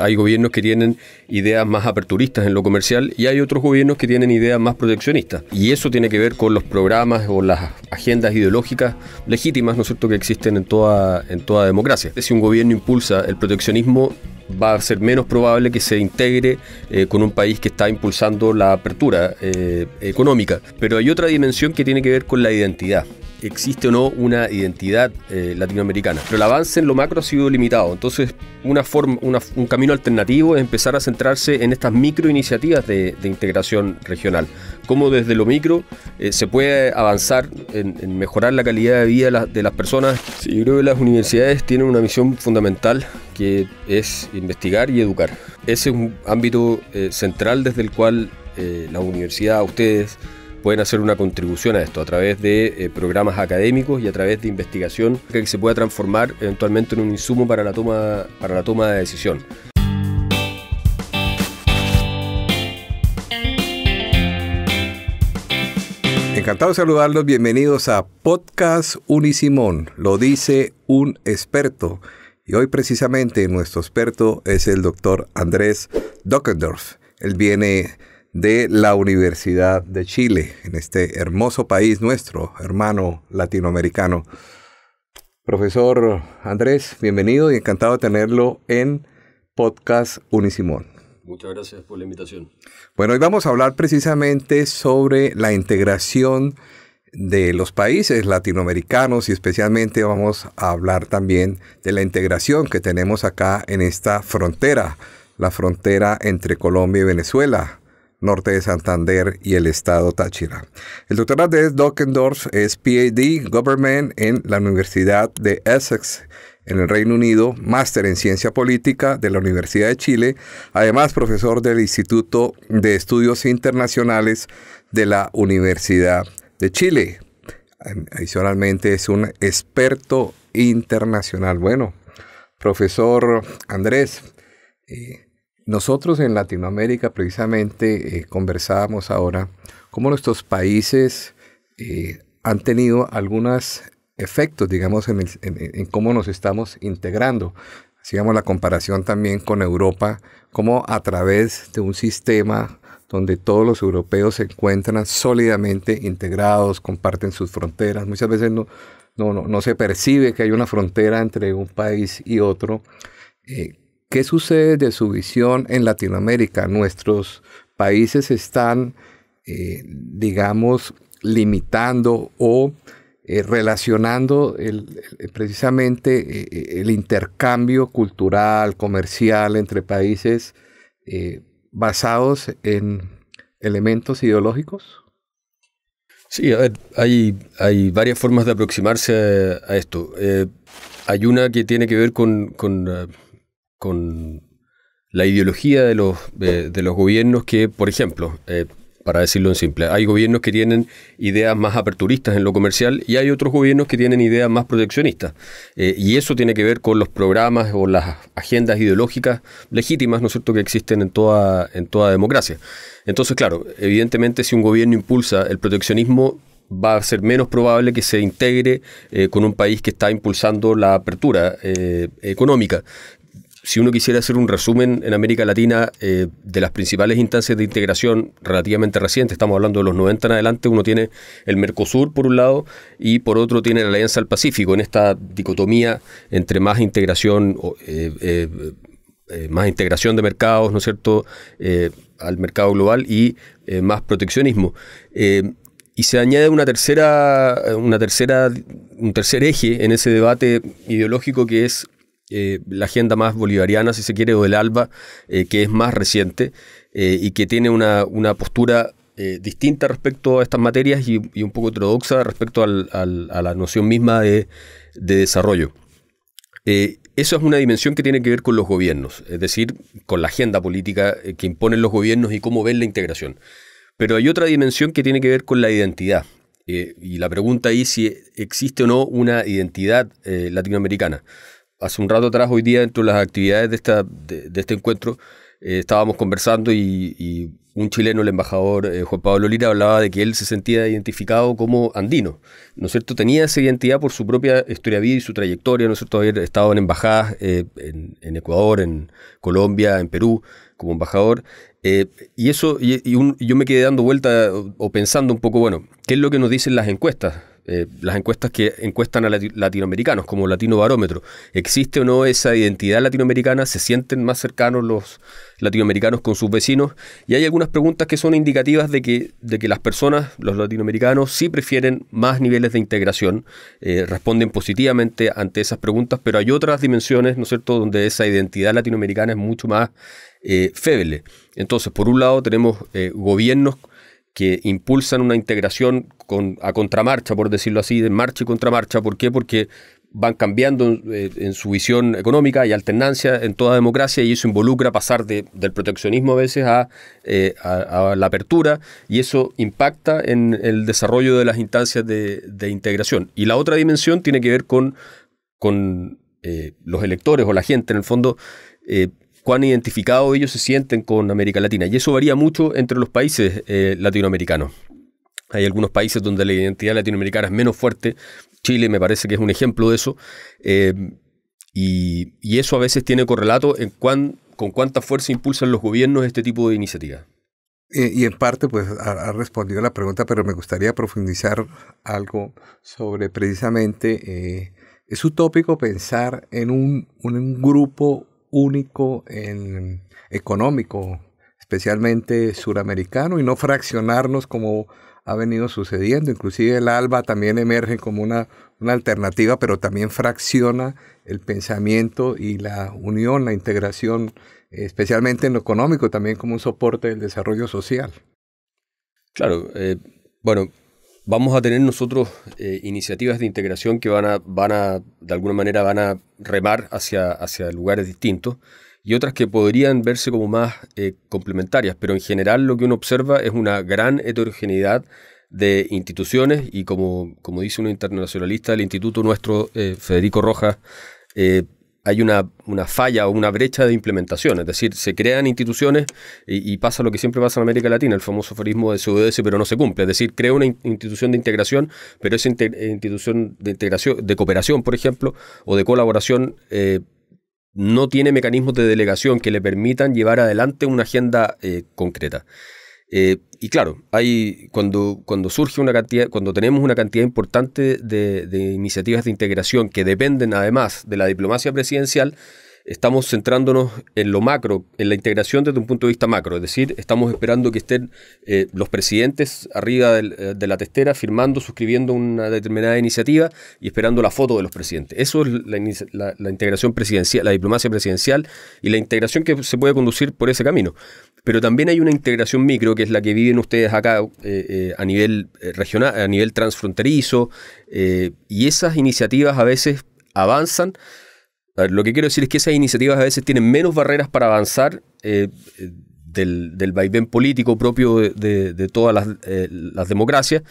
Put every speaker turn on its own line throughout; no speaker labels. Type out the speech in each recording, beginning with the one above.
Hay gobiernos que tienen ideas más aperturistas en lo comercial y hay otros gobiernos que tienen ideas más proteccionistas. Y eso tiene que ver con los programas o las agendas ideológicas legítimas, ¿no es cierto?, que existen en toda, en toda democracia. Si un gobierno impulsa el proteccionismo, va a ser menos probable que se integre eh, con un país que está impulsando la apertura eh, económica. Pero hay otra dimensión que tiene que ver con la identidad existe o no una identidad eh, latinoamericana. Pero el avance en lo macro ha sido limitado. Entonces, una forma, un camino alternativo es empezar a centrarse en estas micro iniciativas de, integración regional. Cómo desde lo micro eh, se puede avanzar en, mejorar la calidad de vida de, las personas. Sí, yo creo que las universidades tienen una misión fundamental que es investigar y educar. Ese es un ámbito eh, central desde el cual la universidad, ustedes, pueden hacer una contribución a esto a través de eh, programas académicos y a través de investigación que se pueda transformar eventualmente en un insumo para la toma, para la toma de decisión.
Encantado de saludarlos, bienvenidos a Podcast Unisimón, lo dice un experto. Y hoy precisamente nuestro experto es el doctor Andrés Dockendorf. Él viene de la Universidad de Chile, en este hermoso país nuestro, hermano latinoamericano. Profesor Andrés, bienvenido y encantado de tenerlo en Podcast Unisimón.
Muchas gracias por la invitación.
Bueno, hoy vamos a hablar precisamente sobre la integración de los países latinoamericanos y especialmente vamos a hablar también de la integración que tenemos acá en esta frontera, la frontera entre Colombia y Venezuela, norte de Santander y el estado Táchira. El doctor Andrés Dockendorf es PhD Government en la Universidad de Essex en el Reino Unido, máster en ciencia política de la Universidad de Chile, además profesor del Instituto de Estudios Internacionales de la Universidad de Chile. Adicionalmente es un experto internacional. Bueno, profesor Andrés, eh, nosotros en Latinoamérica precisamente eh, conversábamos ahora cómo nuestros países eh, han tenido algunos efectos, digamos, en, cómo nos estamos integrando. Hacíamos la comparación también con Europa, cómo a través de un sistema donde todos los europeos se encuentran sólidamente integrados, comparten sus fronteras. Muchas veces no, no, no, se percibe que hay una frontera entre un país y otro. Eh, ¿Qué sucede de su visión en Latinoamérica? Nuestros países están, eh, digamos, limitando o eh, relacionando el, precisamente eh, el intercambio cultural, comercial entre países basados en elementos ideológicos?
Sí, hay, hay varias formas de aproximarse a, esto. hay una que tiene que ver con, con la ideología de los, eh, de los gobiernos que, por ejemplo, eh, para decirlo en simple, hay gobiernos que tienen ideas más aperturistas en lo comercial y hay otros gobiernos que tienen ideas más proteccionistas. Eh, y eso tiene que ver con los programas o las agendas ideológicas legítimas, ¿no es cierto?, que existen en toda, en toda democracia. Entonces, claro, evidentemente si un gobierno impulsa el proteccionismo, va a ser menos probable que se integre con un país que está impulsando la apertura económica, si uno quisiera hacer un resumen en América Latina eh, de las principales instancias de integración relativamente recientes, estamos hablando de los 90 en adelante, uno tiene el Mercosur por un lado y por otro tiene la Alianza del Pacífico, en esta dicotomía entre más integración, eh, eh, más integración de mercados, ¿no es cierto?, al mercado global y más proteccionismo y se añade una tercera, una tercera, un tercer eje en ese debate ideológico que es eh, la agenda más bolivariana, si se quiere, o del ALBA, eh, que es más reciente eh, y que tiene una, postura distinta respecto a estas materias y, un poco heterodoxa respecto a la noción misma de, desarrollo. Eso es una dimensión que tiene que ver con los gobiernos, es decir, con la agenda política que imponen los gobiernos y cómo ven la integración. Pero hay otra dimensión que tiene que ver con la identidad. y la pregunta ahí si existe o no una identidad latinoamericana hace un rato atrás, hoy día, dentro de las actividades de, esta, de, este encuentro, eh, estábamos conversando y, un chileno, el embajador eh, Juan Pablo Lira, hablaba de que él se sentía identificado como andino, ¿no es cierto? Tenía esa identidad por su propia historia de vida y su trayectoria, ¿no es cierto? Haber estado en embajadas eh, en, Ecuador, en Colombia, en Perú, como embajador. y eso, y, yo me quedé dando vuelta o pensando un poco, bueno, ¿qué es lo que nos dicen las encuestas? Eh, las encuestas que encuestan a latinoamericanos, como Latino Barómetro. ¿Existe o no esa identidad latinoamericana? ¿Se sienten más cercanos los latinoamericanos con sus vecinos? Y hay algunas preguntas que son indicativas de que, de que las personas, los latinoamericanos, sí prefieren más niveles de integración, eh, responden positivamente ante esas preguntas, pero hay otras dimensiones, ¿no es cierto?, donde esa identidad latinoamericana es mucho más eh, feble. Entonces, por un lado, tenemos eh, gobiernos que impulsan una integración con, a contramarcha, por decirlo así, de marcha y contramarcha. ¿Por qué? Porque van cambiando eh, en, su visión económica, y alternancia en toda democracia y eso involucra pasar del proteccionismo a veces eh, a, la apertura y eso impacta en el desarrollo de las instancias de, integración. Y la otra dimensión tiene que ver con, eh, los electores o la gente, en el fondo, cuán identificados ellos se sienten con América Latina. Y eso varía mucho entre los países eh, latinoamericanos. Hay algunos países donde la identidad latinoamericana es menos fuerte. Chile me parece que es un ejemplo de eso. Eh, y, eso a veces tiene correlato en con cuánta
fuerza impulsan los gobiernos este tipo de iniciativas. Y, en parte, pues, ha, respondido a la pregunta, pero me gustaría profundizar algo sobre precisamente, eh, es utópico pensar en un, un grupo único en económico, especialmente suramericano, y no fraccionarnos como ha venido sucediendo. Inclusive el ALBA también emerge como una, alternativa, pero también fracciona el pensamiento y la unión, la integración, especialmente en lo económico, también como un soporte del desarrollo social. Claro, eh,
bueno, vamos a tener nosotros eh, iniciativas de integración que van a, van a, de alguna manera, van a remar hacia, hacia lugares distintos y otras que podrían verse como más eh, complementarias, pero en general lo que uno observa es una gran heterogeneidad de instituciones y como, como dice un internacionalista del instituto nuestro, eh, Federico Rojas, hay una, una, falla o una brecha de implementación. Es decir, se crean instituciones y, pasa lo que siempre pasa en América Latina, el famoso forismo de CUDS, pero no se cumple. Es decir, crea una institución de integración, pero esa eh, institución de integración, de cooperación, por ejemplo, o de colaboración, eh, no tiene mecanismos de delegación que le permitan llevar adelante una agenda eh, concreta y claro, hay, cuando, cuando surge una cantidad, cuando tenemos una cantidad importante de, iniciativas de integración que dependen además de la diplomacia presidencial, estamos centrándonos en lo macro, en la integración desde un punto de vista macro, es decir, estamos esperando que estén eh, los presidentes arriba eh, de la testera firmando, suscribiendo una determinada iniciativa y esperando la foto de los presidentes. Eso es la, la integración presidencial, la diplomacia presidencial y la integración que se puede conducir por ese camino. Pero también hay una integración micro, que es la que viven ustedes acá eh, eh, a nivel eh, regional, a nivel transfronterizo, y esas iniciativas a veces avanzan. lo que quiero decir es que esas iniciativas a veces tienen menos barreras para avanzar del, del, vaivén político propio de, todas las, democracias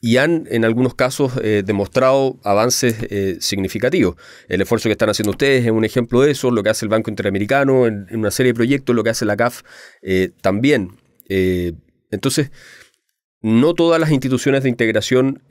y han en algunos casos eh, demostrado avances eh, significativos. El esfuerzo que están haciendo ustedes es un ejemplo de eso, lo que hace el Banco Interamericano en, una serie de proyectos, lo que hace la CAF eh, también. entonces, no todas las instituciones de integración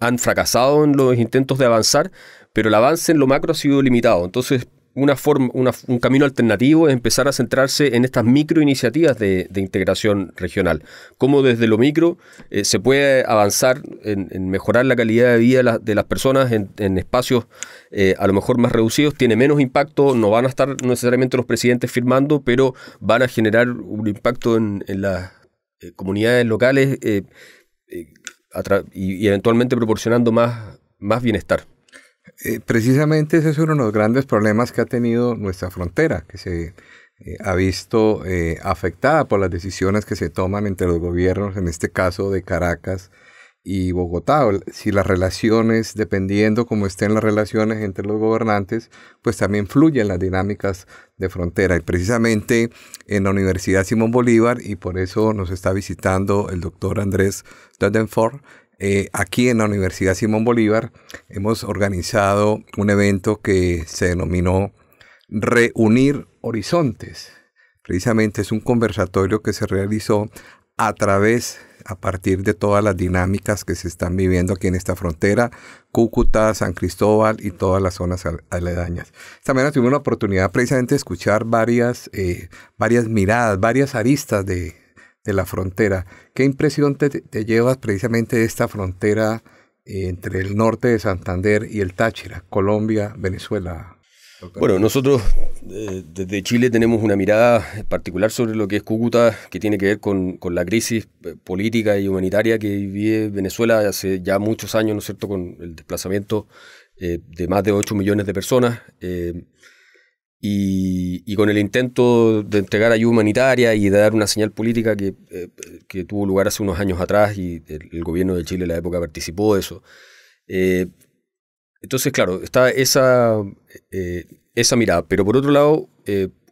han fracasado en los intentos de avanzar, pero el avance en lo macro ha sido limitado. Entonces, una forma, un camino alternativo es empezar a centrarse en estas micro iniciativas de, de integración regional. como desde lo micro eh, se puede avanzar en, mejorar la calidad de vida de, las personas en, espacios eh, a lo mejor más reducidos, tiene menos impacto, no van a estar necesariamente los presidentes firmando, pero van a generar un impacto en, en las eh, comunidades locales y, y eventualmente proporcionando más,
más bienestar. Eh, precisamente ese es uno de los grandes problemas que ha tenido nuestra frontera, que se eh, ha visto eh, afectada por las decisiones que se toman entre los gobiernos, en este caso de Caracas y Bogotá. Si las relaciones, dependiendo cómo estén las relaciones entre los gobernantes, pues también fluyen las dinámicas de frontera. Y precisamente en la Universidad Simón Bolívar, y por eso nos está visitando el doctor Andrés Dudenford eh, aquí en la Universidad Simón Bolívar hemos organizado un evento que se denominó Reunir Horizontes. Precisamente es un conversatorio que se realizó a través, a partir de todas las dinámicas que se están viviendo aquí en esta frontera, Cúcuta, San Cristóbal y todas las zonas aledañas. También tuvimos la oportunidad precisamente de escuchar varias, eh, varias miradas, varias aristas de, de la frontera. ¿Qué impresión te, llevas precisamente de esta frontera eh, entre el norte de Santander y el Táchira, Colombia, Venezuela? Bueno,
nosotros eh, desde Chile tenemos una mirada particular sobre lo que es Cúcuta, que tiene que ver con, con la crisis eh, política y humanitaria que vive Venezuela hace ya muchos años, ¿no es cierto?, con el desplazamiento de más de 8 millones de personas. Eh, y, con el intento de entregar ayuda humanitaria y de dar una señal política que, eh, tuvo lugar hace unos años atrás y el, gobierno de Chile en la época participó de eso. Eh, entonces, claro, está esa, eh, esa mirada. Pero por otro lado,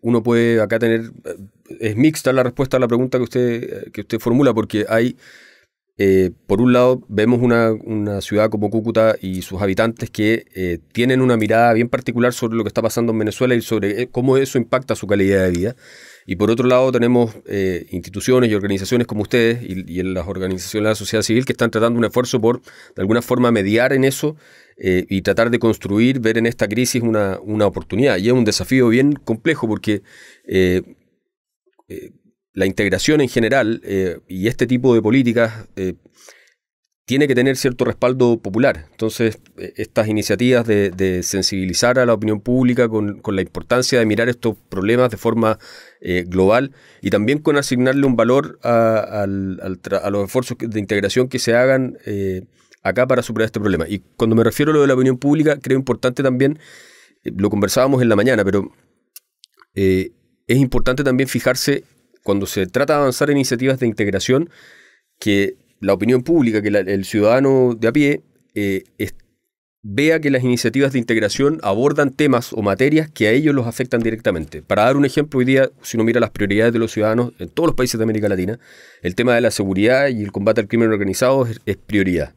uno puede acá tener, es mixta la respuesta a la pregunta que usted, que usted formula, porque hay eh, por un lado, vemos una, ciudad como Cúcuta y sus habitantes que eh, tienen una mirada bien particular sobre lo que está pasando en Venezuela y sobre eh, cómo eso impacta su calidad de vida. Y por otro lado, tenemos instituciones y organizaciones como ustedes y, las organizaciones de la sociedad civil que están tratando un esfuerzo por, de alguna forma, mediar en eso y tratar de construir, ver en esta crisis una, una, oportunidad. Y es un desafío bien complejo porque la integración en general eh, y este tipo de políticas eh, tiene que tener cierto respaldo popular. Entonces, eh, estas iniciativas de, sensibilizar a la opinión pública con, la importancia de mirar estos problemas de forma global y también con asignarle un valor a, a los esfuerzos de integración que se hagan acá para superar este problema. Y cuando me refiero a lo de la opinión pública, creo importante también, lo conversábamos en la mañana, pero es importante también fijarse cuando se trata de avanzar en iniciativas de integración, que la opinión pública, que el ciudadano de a pie eh, vea que las iniciativas de integración abordan temas o materias que a ellos los afectan directamente. Para dar un ejemplo, hoy día, si uno mira las prioridades de los ciudadanos en todos los países de América Latina, el tema de la seguridad y el combate al crimen organizado es, prioridad.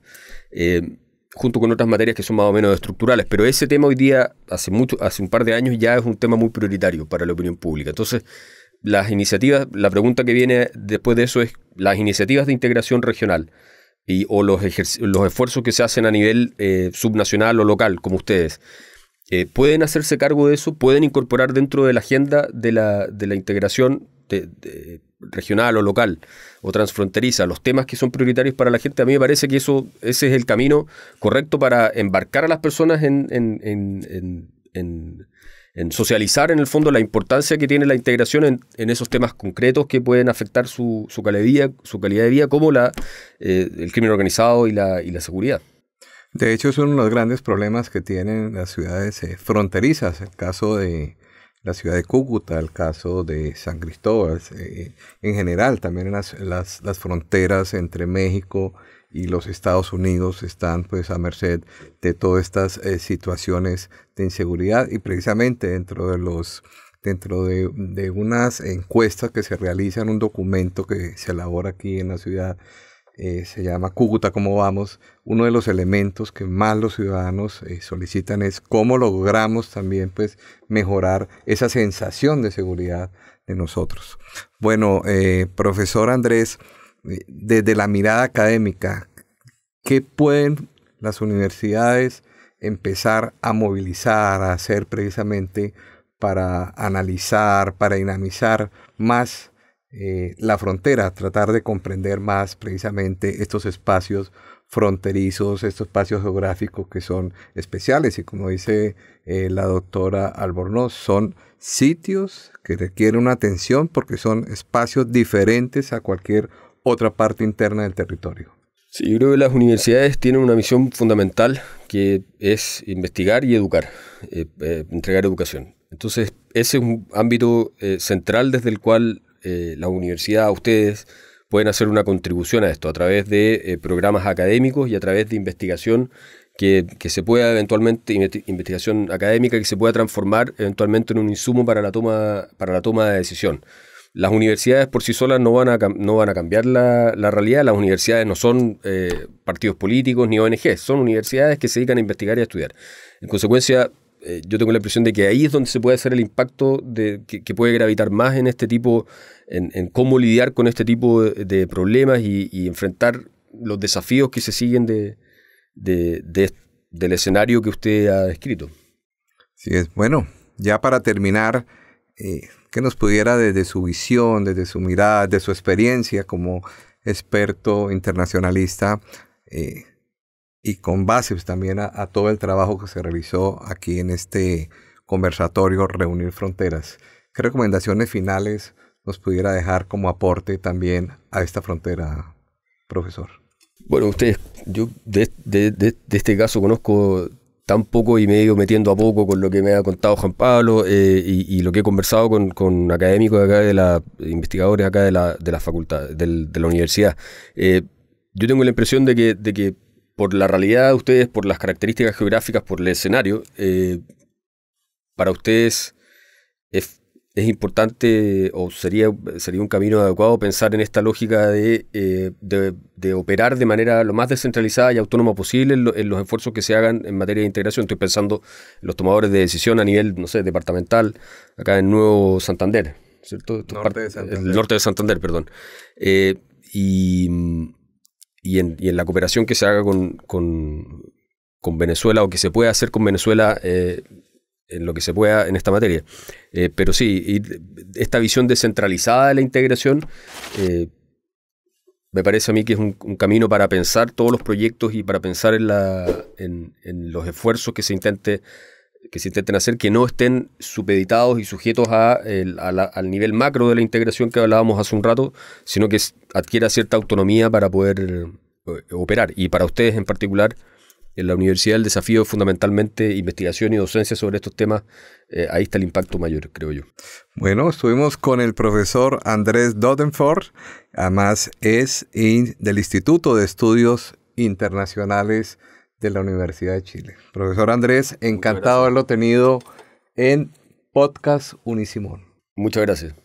Eh, junto con otras materias que son más o menos estructurales, pero ese tema hoy día, hace, mucho, hace un par de años, ya es un tema muy prioritario para la opinión pública. Entonces, las iniciativas, la pregunta que viene después de eso es las iniciativas de integración regional y, o los, los esfuerzos que se hacen a nivel eh, subnacional o local, como ustedes. Eh, ¿Pueden hacerse cargo de eso? ¿Pueden incorporar dentro de la agenda de la, de la integración regional o local o transfronteriza los temas que son prioritarios para la gente? A mí me parece que eso, ese es el camino correcto para embarcar a las personas en, en, en en socializar en el fondo la importancia que tiene la integración en, esos temas concretos que pueden afectar su, su, calidad, su
calidad de vida, como la, eh, el crimen organizado y la, y la seguridad. De hecho, es uno de los grandes problemas que tienen las ciudades eh, fronterizas, el caso de la ciudad de Cúcuta, el caso de San Cristóbal, eh, en general también las, las fronteras entre México y y los Estados Unidos están pues a merced de todas estas eh, situaciones de inseguridad y precisamente dentro de los dentro de, unas encuestas que se realizan, un documento que se elabora aquí en la ciudad, eh, se llama Cúcuta, ¿cómo vamos? Uno de los elementos que más los ciudadanos eh, solicitan es cómo logramos también pues, mejorar esa sensación de seguridad de nosotros. Bueno, profesor Andrés, desde la mirada académica, ¿qué pueden las universidades empezar a movilizar, a hacer precisamente para analizar, para dinamizar más eh, la frontera, tratar de comprender más precisamente estos espacios fronterizos, estos espacios geográficos que son especiales y como dice eh, la doctora Albornoz, son sitios que requieren una atención porque son espacios diferentes a cualquier otra parte interna del territorio. Sí, yo creo que las universidades tienen una misión fundamental
que es investigar y educar, eh, eh, entregar educación. Entonces, ese es un ámbito eh, central desde el cual la universidad, ustedes, pueden hacer una contribución a esto a través de programas académicos y a través de investigación que, que, se pueda eventualmente, investigación académica que se pueda transformar eventualmente en un insumo para la toma, para la toma de decisión. Las universidades por sí solas no van a, no van a cambiar la, realidad. Las universidades no son eh, partidos políticos ni ONG, son universidades que se dedican a investigar y a estudiar. En consecuencia, eh, yo tengo la impresión de que ahí es donde se puede hacer el impacto de, que, puede gravitar más en este tipo, en, cómo lidiar con este tipo de, problemas y, enfrentar los desafíos que se siguen de, del
escenario que usted ha descrito. Sí, es bueno. Ya para terminar, eh, que nos pudiera desde su visión, desde su mirada, de su experiencia como experto internacionalista eh, y con bases pues, también a, todo el trabajo que se realizó aquí en este conversatorio Reunir Fronteras. ¿Qué recomendaciones finales nos pudiera dejar como aporte también a esta frontera, profesor?
Bueno, ustedes, yo de este caso conozco un poco y medio metiendo a poco con lo que me ha contado Juan Pablo eh, y, lo que he conversado con, académicos acá de la, investigadores acá de la, de la facultad, de la universidad. Eh, yo tengo la impresión de que, de que por la realidad de ustedes, por las características geográficas, por el escenario, eh, para ustedes es es importante o sería, sería un camino adecuado pensar en esta lógica de, eh, operar de manera lo más descentralizada y autónoma posible en, los esfuerzos que se hagan en materia de integración. Estoy pensando en los tomadores de decisión a nivel, no sé, departamental, acá en Nuevo Santander, ¿cierto? Norte de Santander. El norte de Santander, perdón. Eh, y, en, la cooperación que se haga con, Venezuela o que se pueda hacer con Venezuela. Eh, en lo que se pueda en esta materia. Eh, pero sí, esta visión descentralizada de la integración eh, me parece a mí que es un, camino para pensar todos los proyectos y para pensar en, la, en, los esfuerzos que se, intente, que se intenten hacer, que no estén supeditados y sujetos a, el, al nivel macro de la integración que hablábamos hace un rato, sino que adquiera cierta autonomía para poder eh, operar. Y para ustedes en particular, en la universidad el
desafío fundamentalmente investigación y docencia sobre estos temas. Eh, ahí está el impacto mayor, creo yo. Bueno, estuvimos con el profesor Andrés Dodenford, además es del Instituto de Estudios Internacionales de la Universidad de Chile. Profesor Andrés, encantado de haberlo tenido en Podcast Unisimón. Muchas gracias.